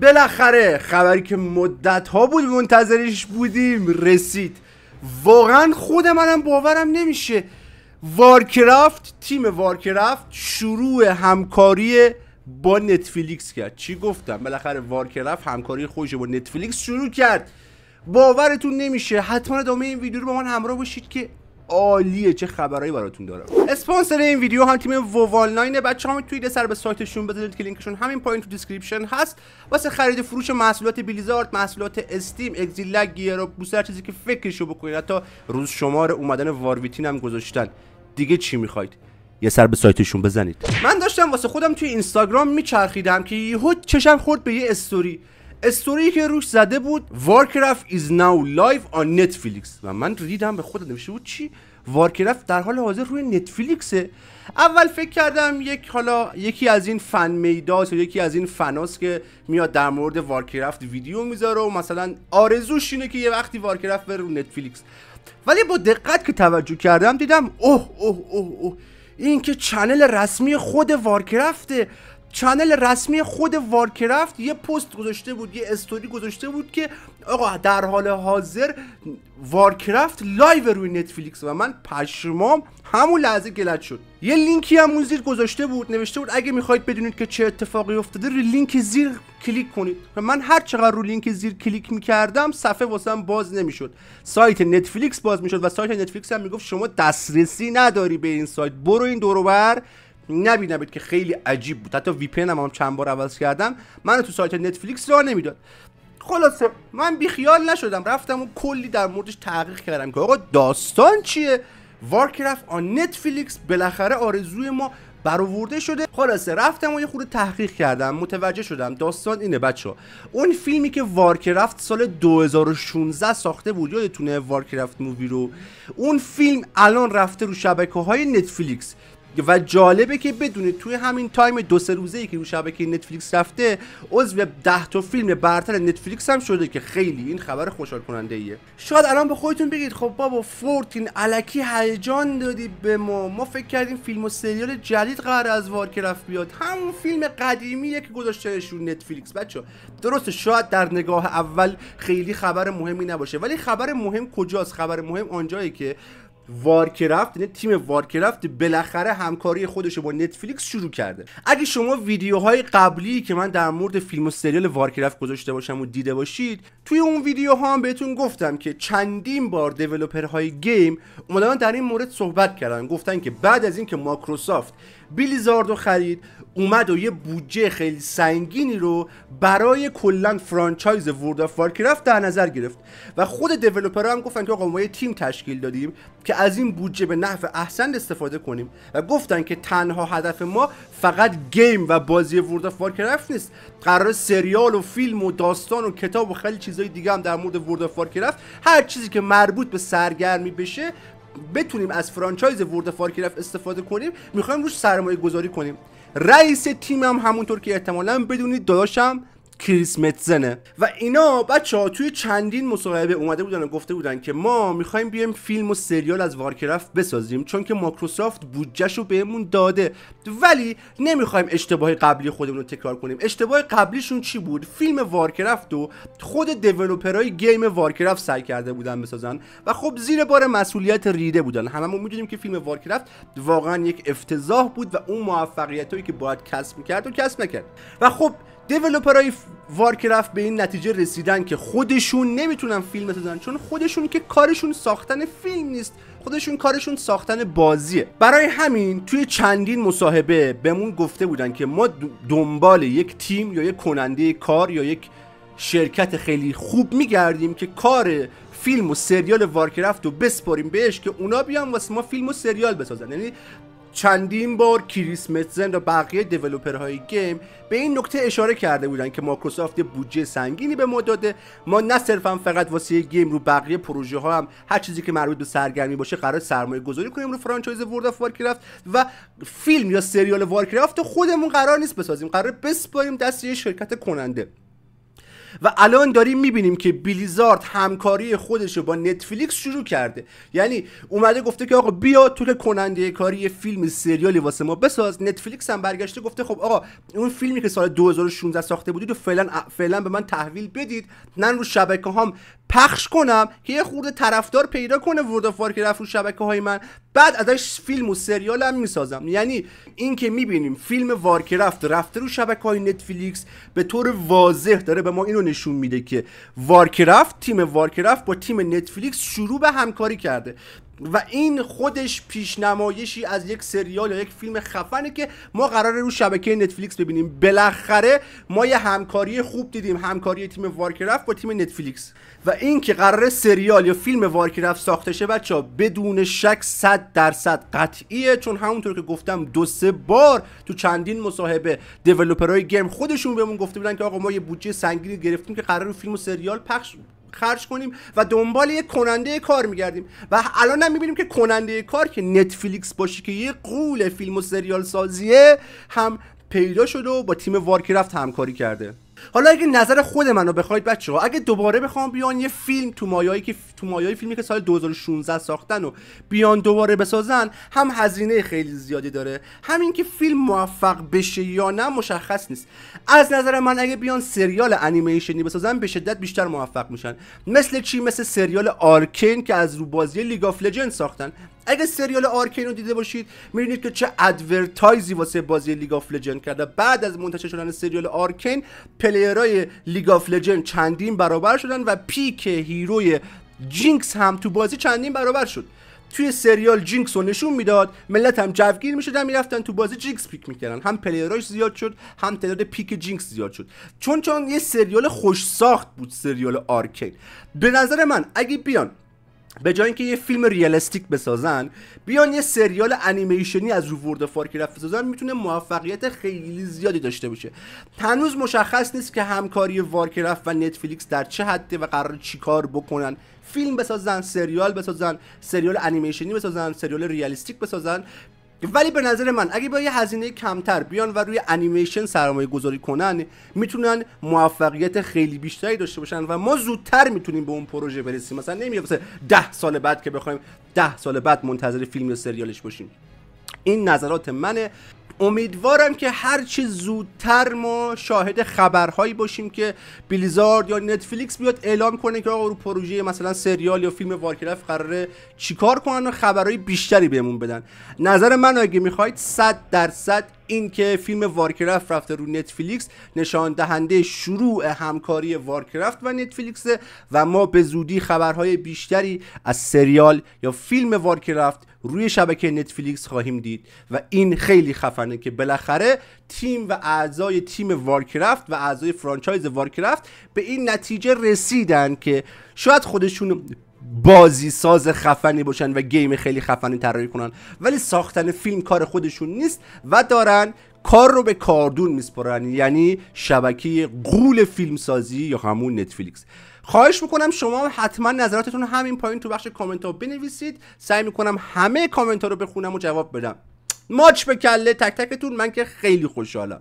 بالاخره خبری که مدت ها بود منتظرش بودیم رسید واقعا خود منم باورم نمیشه وارکرافت تیم وارکرافت شروع همکاری با نتفلیکس کرد چی گفتم بالاخره وارکرافت همکاری خودش با نتفلیکس شروع کرد باورتون نمیشه حتما ادامه این ویدیو رو با من همراه باشید که عالیه چه خبرایی براتون دارم اسپانسر این ویدیو هم تیم ووال ناینه بچه هم توی سر به سایتشون بزنید که همین پایین تو دیسکریپشن هست واسه خرید فروش محصولات بلیزارد محصولات استیم اگزیلگ گیر و بوسر چیزی که فکرشو بکنید حتی روز شمار اومدن وارویتین هم گذاشتن دیگه چی میخواید یه سر به سایتشون بزنید من داشتم واسه خودم توی اینستاگرام میچرخیدم که یهو چشم خورد به یه استوری استوری که روش زده بود وارکرافت is now live on Netflix و من دیدم به خودم نمیشه بود چی وارکرافت در حال حاضر روی نتفلیکسه اول فکر کردم یک حالا یکی از این فن میداس یا یکی از این فناست که میاد در مورد وارکرافت ویدیو میذاره و مثلا آرزوش اینه که یه وقتی وارکرافت بره رو نتفلیکس ولی با دقت که توجه کردم دیدم اوه اوه اوه اوه این که چنل رسمی خود وارکرافته چنل رسمی خود وارکرافت یه پست گذاشته بود یه استوری گذاشته بود که آقا در حال حاضر وارکرافت لایو روی نتفلیکس و من پشمام همون لحظه گلت شد یه لینکی هم اون زیر گذاشته بود نوشته بود اگه میخواید بدونید که چه اتفاقی افتاده روی لینک زیر کلیک کنید و من هر چقدر روی لینک زیر کلیک میکردم صفحه واسم باز نمیشد سایت نتفلیکس باز میشد و سایت نتفلیکس هم میگفت شما دسترسی نداری به این سایت برو این دوروبر نبینمید که خیلی عجیب بود حتی وی هم, هم چند بار عوض کردم من تو سایت نتفلیکس راه نمیداد خلاصه من بیخیال نشدم رفتم و کلی در موردش تحقیق کردم که آقا داستان چیه وارکرافت آن نتفلیکس بالاخره آرزوی ما برآورده شده خلاصه رفتم و یه خورده تحقیق کردم متوجه شدم داستان اینه بچه ها. اون فیلمی که وارکرافت سال 2016 ساخته بود یادتونه وارکرافت مووی رو اون فیلم الان رفته رو شبکه های نتفلیکس و جالبه که بدونید توی همین تایم دو سه روزه ای که رو شبکه نتفلیکس رفته عضو 10 تا فیلم برتر نتفلیکس هم شده که خیلی این خبر خوشحال کننده ایه شاید الان به خودتون بگید خب بابا فورتین علکی هیجان دادی به ما ما فکر کردیم فیلم و سریال جدید قرار از رفت بیاد همون فیلم قدیمیه که گذاشتهش رو نتفلیکس بچه درسته شاید در نگاه اول خیلی خبر مهمی نباشه ولی خبر مهم کجاست خبر مهم آنجایی که وارکرافت یعنی تیم وارکرافت بالاخره همکاری خودش رو با نتفلیکس شروع کرده اگه شما ویدیوهای قبلی که من در مورد فیلم و سریال وارکرافت گذاشته باشم و دیده باشید توی اون ویدیوها هم بهتون گفتم که چندین بار دیولپرهای گیم اومدن در این مورد صحبت کردن گفتن که بعد از اینکه ماکروسافت بیلیزارد رو خرید اومد و یه بودجه خیلی سنگینی رو برای کلا فرانچایز ورد آف در نظر گرفت و خود دیولپرها هم گفتن که آقا ما یه تیم تشکیل دادیم که از این بودجه به نحو احسن استفاده کنیم و گفتن که تنها هدف ما فقط گیم و بازی ورد اف وارکرافت نیست قرار سریال و فیلم و داستان و کتاب و خیلی چیزهای دیگه هم در مورد ورد اف هر چیزی که مربوط به سرگرمی بشه بتونیم از فرانچایز ورد اف استفاده کنیم میخوایم روش سرمایه گذاری کنیم رئیس تیم هم همونطور که احتمالا بدونید داداشم کریس متزنه و اینا بچه ها توی چندین مصاحبه اومده بودن و گفته بودن که ما میخوایم بیایم فیلم و سریال از وارکرافت بسازیم چون که مایکروسافت بودجهش رو بهمون داده ولی نمیخوایم اشتباه قبلی خودمون رو تکرار کنیم اشتباه قبلیشون چی بود فیلم وارکرافت و خود دیولپرای گیم وارکرافت سعی کرده بودن بسازن و خب زیر بار مسئولیت ریده بودن هممون میدونیم که فیلم وارکرافت واقعا یک افتضاح بود و اون موفقیتایی که باید کسب میکرد و کسب نکرد و خب دیولوپرهای وارکرافت به این نتیجه رسیدن که خودشون نمیتونن فیلم بسازن چون خودشون که کارشون ساختن فیلم نیست خودشون کارشون ساختن بازیه برای همین توی چندین مصاحبه بهمون گفته بودن که ما دنبال یک تیم یا یک کننده کار یا یک شرکت خیلی خوب میگردیم که کار فیلم و سریال وارکرافت رو بسپاریم بهش که اونا بیان واسه ما فیلم و سریال بسازن یعنی چندین بار کریس متزن و بقیه های گیم به این نکته اشاره کرده بودن که مایکروسافت بودجه سنگینی به ما داده ما نه صرفا فقط واسه گیم رو بقیه پروژه ها هم هر چیزی که مربوط به سرگرمی باشه قرار سرمایه گذاری کنیم رو فرانچایز ورد اف وارکرافت و فیلم یا سریال وارکرافت خودمون قرار نیست بسازیم قرار بسپاریم دست یه شرکت کننده و الان داریم میبینیم که بلیزارد همکاری خودش رو با نتفلیکس شروع کرده یعنی اومده گفته که آقا بیا تو که کننده کاری یه فیلم سریالی واسه ما بساز نتفلیکس هم برگشته گفته خب آقا اون فیلمی که سال 2016 ساخته بودید و فعلا فعلا به من تحویل بدید من رو شبکه هام پخش کنم که یه خورده طرفدار پیدا کنه ورد اف رو شبکه های من بعد ازش فیلم و سریال هم میسازم یعنی که میبینیم فیلم وارکرفت رفته رو شبکه های نتفلیکس به طور واضح داره به ما اینو نشون میده که وارکرفت تیم وارکرافت با تیم نتفلیکس شروع به همکاری کرده و این خودش پیشنمایشی از یک سریال یا یک فیلم خفنه که ما قراره رو شبکه نتفلیکس ببینیم بالاخره ما یه همکاری خوب دیدیم همکاری تیم وارکرافت با تیم نتفلیکس و این که قراره سریال یا فیلم وارکرافت ساخته شه بچه ها بدون شک 100 درصد قطعیه چون همونطور که گفتم دو سه بار تو چندین مصاحبه دیولپرهای گیم خودشون بهمون گفته بودن که آقا ما یه بودجه سنگینی گرفتیم که قراره فیلم و سریال پخش خرج کنیم و دنبال یک کننده کار میگردیم و الان هم میبینیم که کننده کار که نتفلیکس باشه که یه قول فیلم و سریال سازیه هم پیدا شده و با تیم وارکرفت همکاری کرده حالا اگه نظر خود منو بخواید بچه ها اگه دوباره بخوام بیان یه فیلم تو مایایی که تو فیلمی که سال 2016 ساختن و بیان دوباره بسازن هم هزینه خیلی زیادی داره همین که فیلم موفق بشه یا نه مشخص نیست از نظر من اگه بیان سریال انیمیشنی بسازن به شدت بیشتر موفق میشن مثل چی مثل سریال آرکین که از رو بازی لیگ آف لجند ساختن اگه سریال آرکین رو دیده باشید میبینید که چه ادورتایزی واسه بازی لیگ آف لجند کرده بعد از منتشر شدن سریال آرکین پلیرای لیگ آف لجند چندین برابر شدن و پیک هیروی جینکس هم تو بازی چندین برابر شد توی سریال جینکس رو نشون میداد ملت هم جوگیر میشدن میرفتن تو بازی جینکس پیک میکردن هم پلیراش زیاد شد هم تعداد پیک جینکس زیاد شد چون چون یه سریال خوش ساخت بود سریال آرکین به نظر من اگه بیان به جای اینکه یه فیلم ریالستیک بسازن بیان یه سریال انیمیشنی از روورد و فارکرافت بسازن میتونه موفقیت خیلی زیادی داشته باشه هنوز مشخص نیست که همکاری وارکرافت و نتفلیکس در چه حده و قرار چیکار بکنن فیلم بسازن سریال بسازن سریال انیمیشنی بسازن سریال ریالیستیک بسازن ولی به نظر من اگه با یه هزینه کمتر بیان و روی انیمیشن سرمایه گذاری کنن میتونن موفقیت خیلی بیشتری داشته باشن و ما زودتر میتونیم به اون پروژه برسیم مثلا نمیگه ده 10 سال بعد که بخوایم ده سال بعد منتظر فیلم یا سریالش باشیم این نظرات منه امیدوارم که هرچه زودتر ما شاهد خبرهایی باشیم که بلیزارد یا نتفلیکس بیاد اعلام کنه که آقا رو پروژه مثلا سریال یا فیلم وارکرافت قراره چیکار کنن و خبرهای بیشتری بهمون بدن نظر من اگه میخواید 100 درصد این که فیلم وارکرافت رفته رو نتفلیکس نشان دهنده شروع همکاری وارکرافت و نتفلیکس و ما به زودی خبرهای بیشتری از سریال یا فیلم وارکرافت روی شبکه نتفلیکس خواهیم دید و این خیلی خفنه که بالاخره تیم و اعضای تیم وارکرافت و اعضای فرانچایز وارکرافت به این نتیجه رسیدن که شاید خودشون بازی ساز خفنی باشن و گیم خیلی خفنی طراحی کنن ولی ساختن فیلم کار خودشون نیست و دارن کار رو به کاردون میسپرن یعنی شبکه قول سازی یا همون نتفلیکس خواهش میکنم شما حتما نظراتتون همین پایین تو بخش کامنت ها بنویسید سعی میکنم همه کامنت ها رو بخونم و جواب بدم ماچ به کله تک تکتون من که خیلی خوشحالم